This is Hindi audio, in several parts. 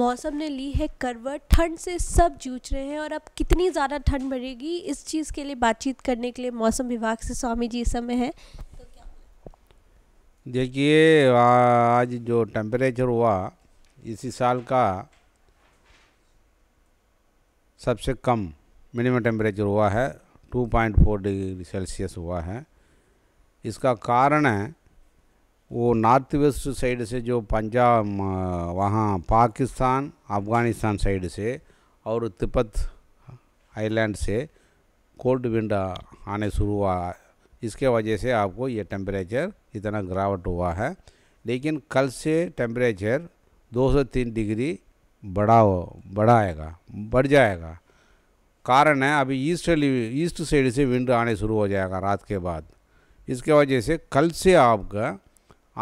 मौसम ने ली है करवट ठंड से सब जूझ रहे हैं और अब कितनी ज़्यादा ठंड बढ़ेगी इस चीज़ के लिए बातचीत करने के लिए मौसम विभाग से स्वामी जी इस समय है तो देखिए आज जो टेम्परेचर हुआ इसी साल का सबसे कम मिनिमम टेम्परेचर हुआ है 2.4 डिग्री सेल्सियस हुआ है इसका कारण है वो नॉर्थ वेस्ट साइड से जो पंजाब वहाँ पाकिस्तान अफ़गानिस्तान साइड से और तिब्बत आइलैंड से कोल्ड विंड आने शुरू हुआ इसके वजह से आपको ये टेम्परेचर इतना गिरावट हुआ है लेकिन कल से टेम्परेचर 203 डिग्री बढ़ा हो बढ़ाएगा बढ़ जाएगा कारण है अभी ईस्ट ईस्ट साइड से विंड आने शुरू हो जाएगा रात के बाद इसके वजह से कल से आपका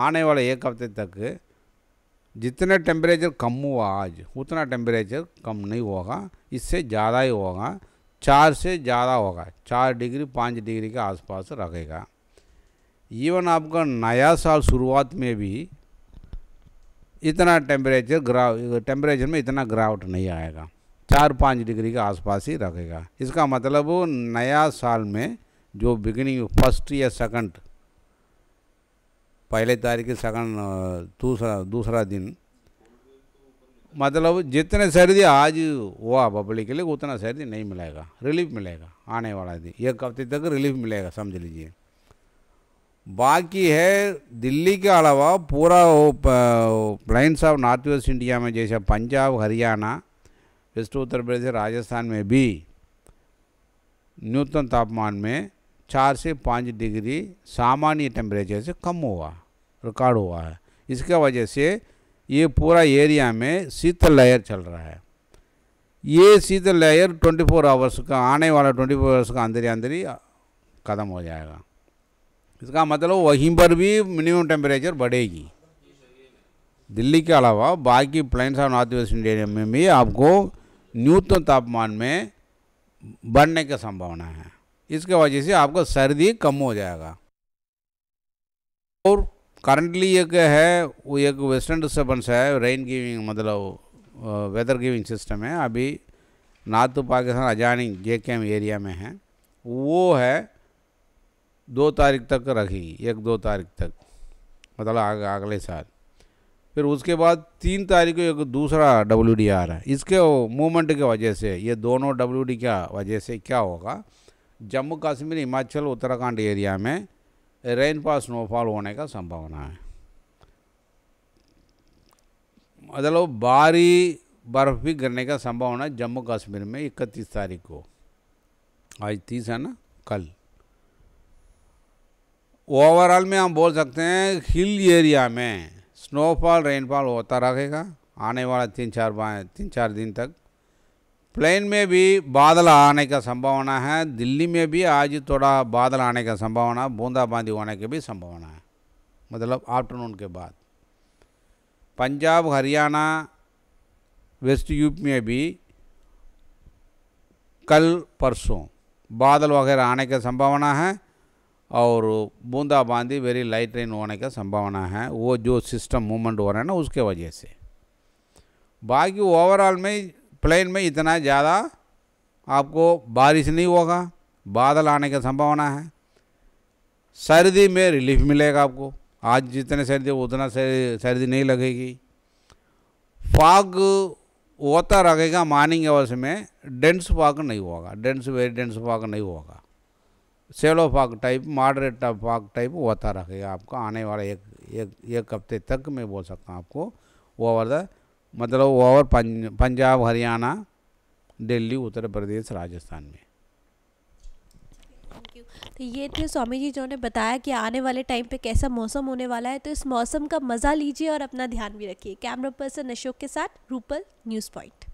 आने वाले एक हफ्ते तक जितना टेम्परेचर कम हुआ आज उतना टेम्परेचर कम नहीं होगा इससे ज़्यादा ही होगा चार से ज़्यादा होगा चार डिग्री पाँच डिग्री के आसपास रखेगा इवन आपका नया साल शुरुआत में भी इतना टेम्परेचर ग्राव टेम्परेचर में इतना गिरावट नहीं आएगा चार पाँच डिग्री के आसपास ही रखेगा इसका मतलब नया साल में जो बिगिनिंग फर्स्ट या सेकंड पहले तारीख सेकंड दूसरा दूसरा दिन मतलब जितने सर्दी आज हुआ पब्लिक के लिए उतना सर्दी नहीं मिलेगा रिलीफ मिलेगा आने वाला दिन एक हफ्ते तक रिलीफ मिलेगा समझ लीजिए बाकी है दिल्ली के अलावा पूरा plains of north west India में जैसे पंजाब हरियाणा वेस्ट उत्तर प्रदेश राजस्थान में भी न्यूनतम तापमान में चार से पाँच डिग्री सामान्य टेम्परेचर से कम हुआ रिकॉर्ड हुआ है इसके वजह से ये पूरा एरिया में शीतल लहर चल रहा है ये शीतल लहर 24 आवर्स का आने वाला 24 आवर्स का अंदर ही अंदर ही ख़त्म हो जाएगा इसका मतलब वहीं पर भी मिनिमम टेम्परेचर बढ़ेगी दिल्ली के अलावा बाकी प्लेन्स और नॉर्थ वेस्ट इंडिया में भी आपको न्यूनतम तापमान में बढ़ने की संभावना है इसके वजह से आपका सर्दी कम हो जाएगा और करंटली एक है वो एक वेस्टर्न डिस्टर्बेंस है रेन गिविंग मतलब वेदर गिविंग सिस्टम है अभी नॉर्थ पाकिस्तान अजानी जे के एम एरिया में है वो है दो तारीख तक रखी एक दो तारीख तक मतलब आग, अगले साल फिर उसके बाद तीन तारीख को एक दूसरा डब्ल्यू डी आ रहा है इसके मूवमेंट के वजह से ये दोनों डब्ल्यू डी का वजह से क्या होगा जम्मू कश्मीर हिमाचल उत्तराखंड एरिया में रेनफॉल स्नोफॉल होने का संभावना है मतलब भारी बर्फ़ भी गिरने का संभावना जम्मू कश्मीर में इकतीस तारीख को आज तीस है ना कल ओवरऑल में हम बोल सकते हैं हिल एरिया में स्नोफॉल रेनफॉल होता रहेगा आने वाला तीन चार तीन चार दिन तक प्लेन में भी बादल आने का संभावना है दिल्ली में भी आज थोड़ा बादल आने का संभावना बूंदाबांदी होने की भी संभावना है मतलब आफ्टरनून के बाद पंजाब हरियाणा वेस्ट यूपी में भी कल परसों बादल वगैरह आने का संभावना है और बूंदाबांदी वेरी लाइट रेन होने का संभावना है वो जो सिस्टम मूवमेंट हो रहा है ना उसके वजह से बाकी ओवरऑल में प्लेन में इतना ज़्यादा आपको बारिश नहीं होगा बादल आने की संभावना है सर्दी में रिलीफ मिलेगा आपको आज जितने सर्दी उतना सर्दी नहीं लगेगी फाग होता रहेगा मॉर्निंग आवर्स में डेंस फाग नहीं होगा डेंस वेरी डेंस फाग नहीं होगा सेलो फाग टाइप मॉडरेट फाग टाइप होता रहेगा आपको आने वाला एक एक एक हफ्ते तक मैं बोल सकता हूँ आपको ओवर द मतलब ओवर पंजाब हरियाणा दिल्ली उत्तर प्रदेश राजस्थान में तो ये थे स्वामी जी जो ने बताया कि आने वाले टाइम पे कैसा मौसम होने वाला है तो इस मौसम का मज़ा लीजिए और अपना ध्यान भी रखिए कैमरा पर्सन अशोक के साथ रूपल न्यूज़ पॉइंट